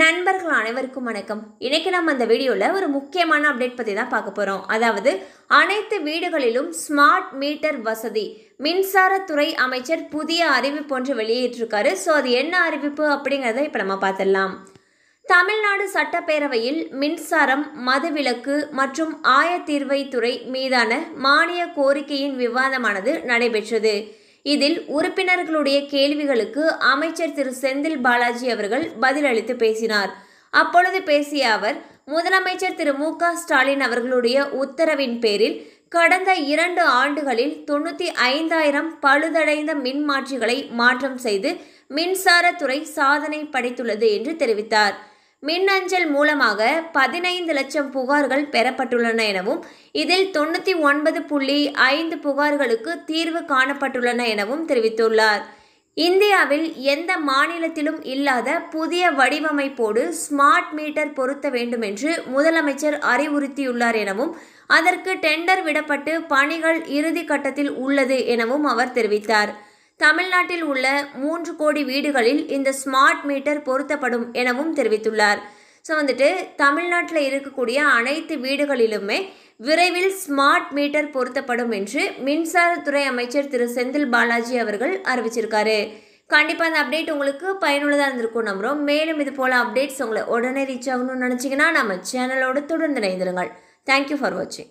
நண்பர்கள் அனைவருக்கும் வணக்கம் இன்றைக்கி நம்ம அந்த வீடியோவில் ஒரு முக்கியமான அப்டேட் பற்றி தான் பார்க்க போகிறோம் அதாவது அனைத்து வீடுகளிலும் ஸ்மார்ட் மீட்டர் வசதி மின்சாரத்துறை அமைச்சர் புதிய அறிவிப்பு ஒன்று வெளியிட்டிருக்காரு ஸோ அது என்ன அறிவிப்பு அப்படிங்கிறத இப்போ நம்ம பார்த்துடலாம் தமிழ்நாடு சட்டப்பேரவையில் மின்சாரம் மதுவிலக்கு மற்றும் ஆயத்தீர்வைத்துறை மீதான மானிய கோரிக்கையின் விவாதமானது நடைபெற்றது இதில் உறுப்பினர்களுடைய கேள்விகளுக்கு அமைச்சர் திரு செந்தில் பாலாஜி அவர்கள் பதிலளித்து பேசினார் அப்பொழுது பேசிய அவர் முதலமைச்சர் திரு மு ஸ்டாலின் அவர்களுடைய உத்தரவின் பேரில் கடந்த இரண்டு ஆண்டுகளில் தொண்ணூற்றி ஐந்தாயிரம் பழுதடைந்த மின்மாற்றிகளை மாற்றம் செய்து மின்சாரத்துறை சாதனை படைத்துள்ளது என்று தெரிவித்தார் மின்னஞ்சல் மூலமாக பதினைந்து லட்சம் புகார்கள் பெறப்பட்டுள்ளன எனவும் இதில் தொண்ணூற்றி ஒன்பது புள்ளி ஐந்து புகார்களுக்கு தீர்வு காணப்பட்டுள்ளன எனவும் தெரிவித்துள்ளார் இந்தியாவில் எந்த மாநிலத்திலும் இல்லாத புதிய வடிவமைப்போடு ஸ்மார்ட் மீட்டர் பொருத்த வேண்டும் என்று முதலமைச்சர் அறிவுறுத்தியுள்ளார் எனவும் அதற்கு டெண்டர் விடப்பட்டு பணிகள் இறுதி கட்டத்தில் உள்ளது எனவும் அவர் தெரிவித்தார் தமிழ்நாட்டில் உள்ள மூன்று கோடி வீடுகளில் இந்த ஸ்மார்ட் மீட்டர் பொருத்தப்படும் எனவும் தெரிவித்துள்ளார் ஸோ வந்துட்டு தமிழ்நாட்டில் இருக்கக்கூடிய அனைத்து வீடுகளிலுமே விரைவில் ஸ்மார்ட் மீட்டர் பொருத்தப்படும் என்று மின்சாரத்துறை அமைச்சர் திரு செந்தில் பாலாஜி அவர்கள் அறிவிச்சிருக்காரு கண்டிப்பாக அந்த அப்டேட் உங்களுக்கு பயனுள்ளதாக இருந்திருக்கும் நம்புகிறோம் மேலும் இது போல் அப்டேட்ஸ் உங்களை உடனே ரீச் ஆகணும்னு நினச்சிங்கன்னா நம்ம சேனலோடு தொடர்ந்து இணைந்திருங்கள் தேங்க்யூ ஃபார் வாட்சிங்